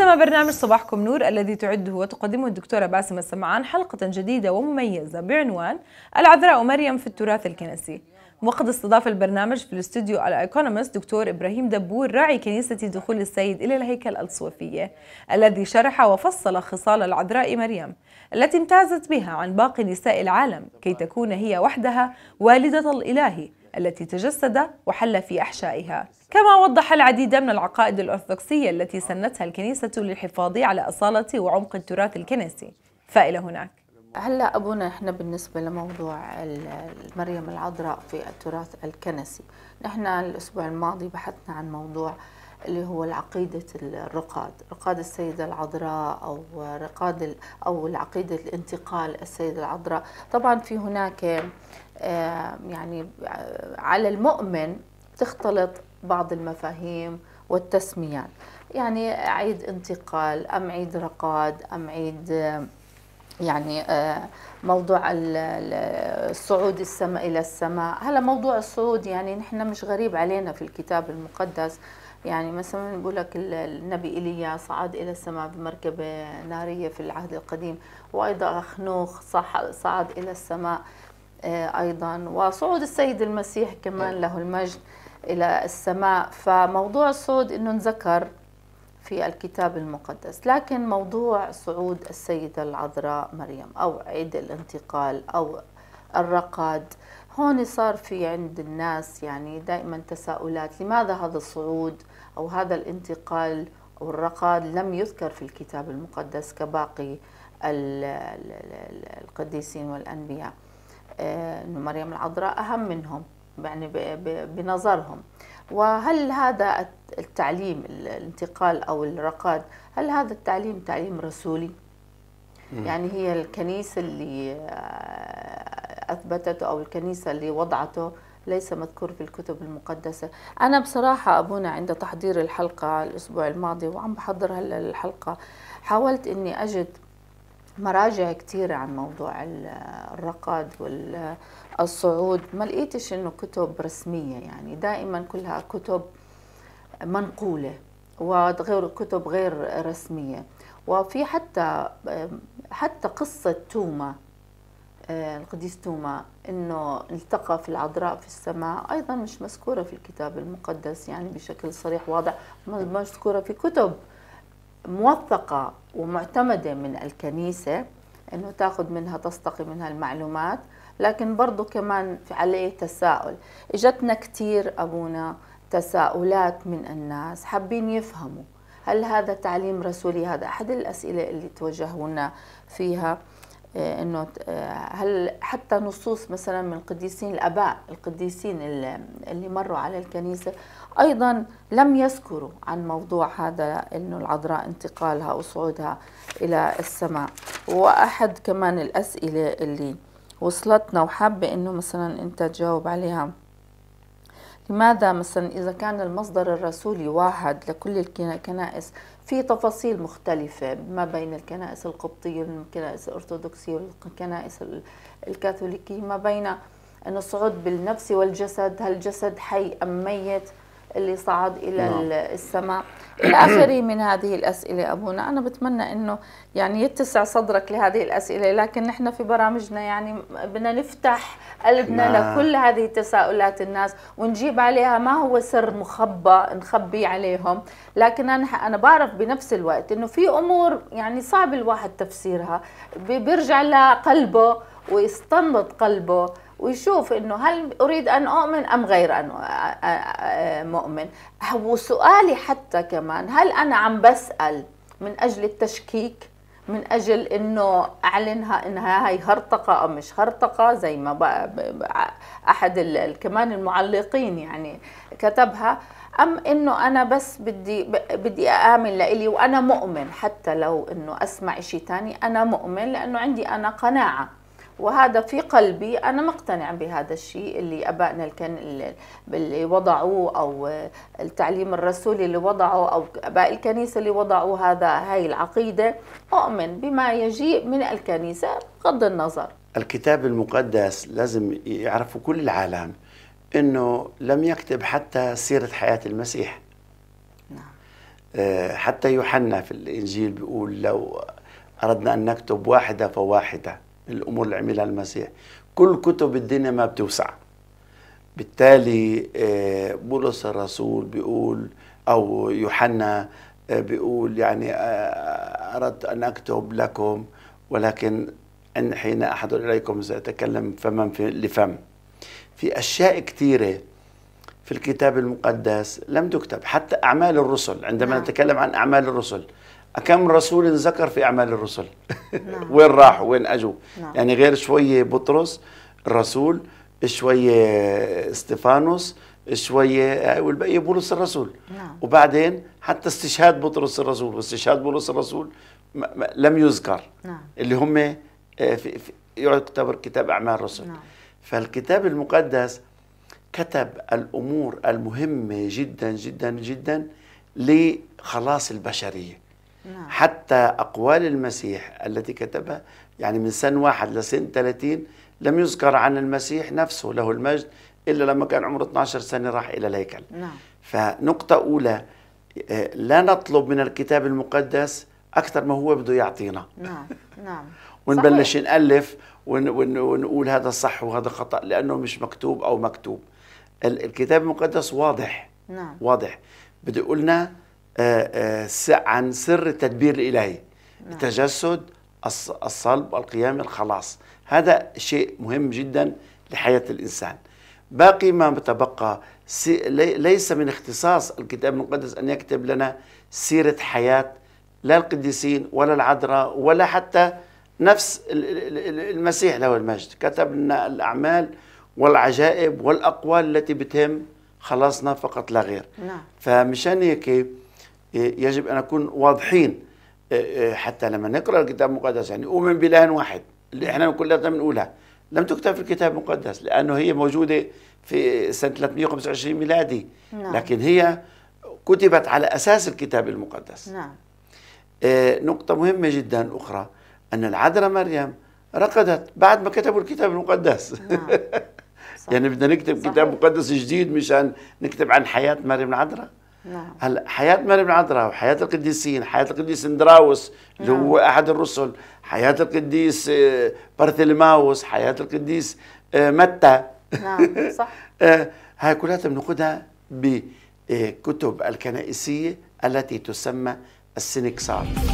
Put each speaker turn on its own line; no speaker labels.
قدم برنامج صباحكم نور الذي تعده وتقدمه الدكتورة باسمة السمعان حلقة جديدة ومميزة بعنوان العذراء مريم في التراث الكنسي وقد استضاف البرنامج في الاستوديو الايكونومست دكتور ابراهيم دبور راعي كنيسه دخول السيد الى الهيكل الصوفيه الذي شرح وفصل خصال العذراء مريم التي امتازت بها عن باقي نساء العالم كي تكون هي وحدها والده الاله التي تجسد وحل في أحشائها كما وضح العديد من العقائد الأرثوذكسية التي سنتها الكنيسة للحفاظ على أصالة وعمق التراث الكنسي فإلى هناك هلا ابونا احنا بالنسبه لموضوع مريم العذراء في التراث الكنسي نحن الاسبوع الماضي بحثنا عن موضوع اللي هو العقيدة الرقاد رقاد السيدة العذراء أو رقاد أو العقيدة الانتقال السيدة العذراء طبعا في هناك آه، يعني آه، على المؤمن تختلط بعض المفاهيم والتسميات يعني عيد انتقال أم عيد رقاد أم عيد آه، يعني موضوع الصعود السماء إلى السماء هلا موضوع الصعود يعني نحن مش غريب علينا في الكتاب المقدس يعني مثلا بقول لك النبي ايليا صعد الى السماء بمركبه ناريه في العهد القديم وايضا اخنوخ صعد الى السماء آه، أيضا وصعود السيد المسيح كمان نعم. له المجد إلى السماء فموضوع الصعود أنه انذكر في الكتاب المقدس لكن موضوع صعود السيدة العذراء مريم أو عيد الانتقال أو الرقاد هون صار في عند الناس يعني دائما تساؤلات لماذا هذا الصعود أو هذا الانتقال أو الرقاد لم يذكر في الكتاب المقدس كباقي القديسين والأنبياء آه، انه مريم العذراء اهم منهم يعني بنظرهم وهل هذا التعليم الانتقال او الرقاد هل هذا التعليم تعليم رسولي يعني هي الكنيسه اللي آه، اثبتته او الكنيسه اللي وضعته ليس مذكور في الكتب المقدسة أنا بصراحة أبونا عند تحضير الحلقة الأسبوع الماضي وعم بحضر هلا الحلقة حاولت أني أجد مراجع كثيرة عن موضوع الرقد والصعود ما لقيتش انه كتب رسمية يعني دائما كلها كتب منقولة وغير كتب غير رسمية وفي حتى حتى قصة توما آه، القديس توما انه التقى في العذراء في السماء ايضا مش مذكورة في الكتاب المقدس يعني بشكل صريح واضح مذكورة في كتب موثقة ومعتمدة من الكنيسة انه تاخذ منها تستقي منها المعلومات لكن برضو كمان في عليه تساؤل اجتنا كثير ابونا تساؤلات من الناس حابين يفهموا هل هذا تعليم رسولي هذا احد الاسئله اللي توجهونا فيها آه، انه آه، هل حتى نصوص مثلا من القديسين الاباء القديسين اللي مروا على الكنيسه ايضا لم يذكروا عن موضوع هذا انه العذراء انتقالها وصعودها الى السماء واحد كمان الاسئله اللي وصلتنا وحابه انه مثلا انت تجاوب عليها لماذا مثلا إذا كان المصدر الرسولي واحد لكل الكنائس في تفاصيل مختلفة ما بين الكنائس القبطية والكنائس الأرثوذكسية والكنائس الكاثوليكية ما بين أن الصعود بالنفس والجسد هل الجسد حي أم ميت اللي صعد إلى نعم. السماء إلى آخره من هذه الأسئلة أبونا أنا بتمنى أنه يعني يتسع صدرك لهذه الأسئلة لكن نحن في برامجنا يعني بدنا نفتح قلبنا نعم. لكل هذه تساؤلات الناس ونجيب عليها ما هو سر مخبى نخبي عليهم لكن أنا أنا بعرف بنفس الوقت أنه في أمور يعني صعب الواحد تفسيرها بيرجع لقلبه ويستنبط قلبه ويشوف انه هل اريد ان اؤمن ام غير ان مؤمن وسؤالي حتى كمان هل انا عم بسال من اجل التشكيك من اجل انه اعلنها انها هي هرطقه او مش هرطقه زي ما احد كمان المعلقين يعني كتبها ام انه انا بس بدي بدي اامن لإلي وانا مؤمن حتى لو انه اسمع شيء ثاني انا مؤمن لانه عندي انا قناعه وهذا في قلبي أنا مقتنع بهذا الشيء اللي أبائنا كان اللي وضعوه أو التعليم الرسولي اللي وضعه أو أباء الكنيسة اللي وضعوا هذا هاي العقيدة أؤمن بما يجيء من الكنيسة بغض النظر
الكتاب المقدس لازم يعرفه كل العالم أنه لم يكتب حتى سيرة حياة المسيح نعم. آه، حتى يوحنا في الإنجيل بيقول لو أردنا أن نكتب واحدة فواحدة الأمور اللي عملها المسيح كل كتب الدنيا ما بتوسع بالتالي آه، بولس الرسول بيقول أو يوحنا آه، بيقول يعني آه، أردت أن أكتب لكم ولكن أن حين احضر إليكم ساتكلم فما لفم في أشياء كثيرة في الكتاب المقدس لم تكتب حتى أعمال الرسل عندما نعم. نتكلم عن أعمال الرسل كم رسول ذكر في أعمال الرسل نعم. وين راحوا وين أجوا نعم. يعني غير شوية بطرس الرسول شوية استفانوس شوية والباقي بولس الرسول نعم. وبعدين حتى استشهاد بطرس الرسول واستشهاد بولس الرسول لم يذكر نعم. اللي هم آه، يعتبر كتاب أعمال الرسل نعم. فالكتاب المقدس كتب الأمور المهمة جدا جدا جدا لخلاص البشرية نعم. حتى أقوال المسيح التي كتبها يعني من سن واحد لسن 30 لم يذكر عن المسيح نفسه له المجد إلا لما كان عمره 12 سنة راح إلى الهيكل نعم. فنقطة أولى آه، لا نطلب من الكتاب المقدس أكثر ما هو بده يعطينا
نعم نعم ونبلش
صحيح. نألف ونقول هذا صح وهذا خطأ لأنه مش مكتوب أو مكتوب الكتاب المقدس واضح نعم واضح بده يقولنا آه، آه، عن سر التدبير الإلهي نعم. التجسد الصلب القيام الخلاص هذا شيء مهم جدا لحياة الإنسان باقي ما تبقى ليس من اختصاص الكتاب المقدس أن يكتب لنا سيرة حياة لا القديسين ولا العذراء ولا حتى نفس المسيح له المجد كتب لنا الأعمال والعجائب والأقوال التي بتهم خلاصنا فقط لا غير نعم. فمشان هيك يجب أن نكون واضحين آه، آه، حتى لما نقرأ الكتاب المقدس يعني أؤمن بإله واحد اللي إحنا كلنا بنقولها لم تكتب في الكتاب المقدس لأنه هي موجودة في سنة 325 ميلادي نعم. لكن هي كتبت على أساس الكتاب المقدس نعم. آه، نقطة مهمة جدا أخرى أن العذراء مريم رقدت بعد ما كتبوا الكتاب المقدس نعم. يعني بدنا نكتب صحيح. كتاب مقدس جديد مشان نكتب عن حياة مريم العذراء نعم هلا حياه مريم العذراء وحياه القديسين، حياه القديس اندراوس اللي نعم. هو احد الرسل، حياه القديس آه، بارثلماوس، حياه القديس آه، متى
نعم صح
آه، هاي كلها بناخذها بكتب الكنائسيه التي تسمى السنكسار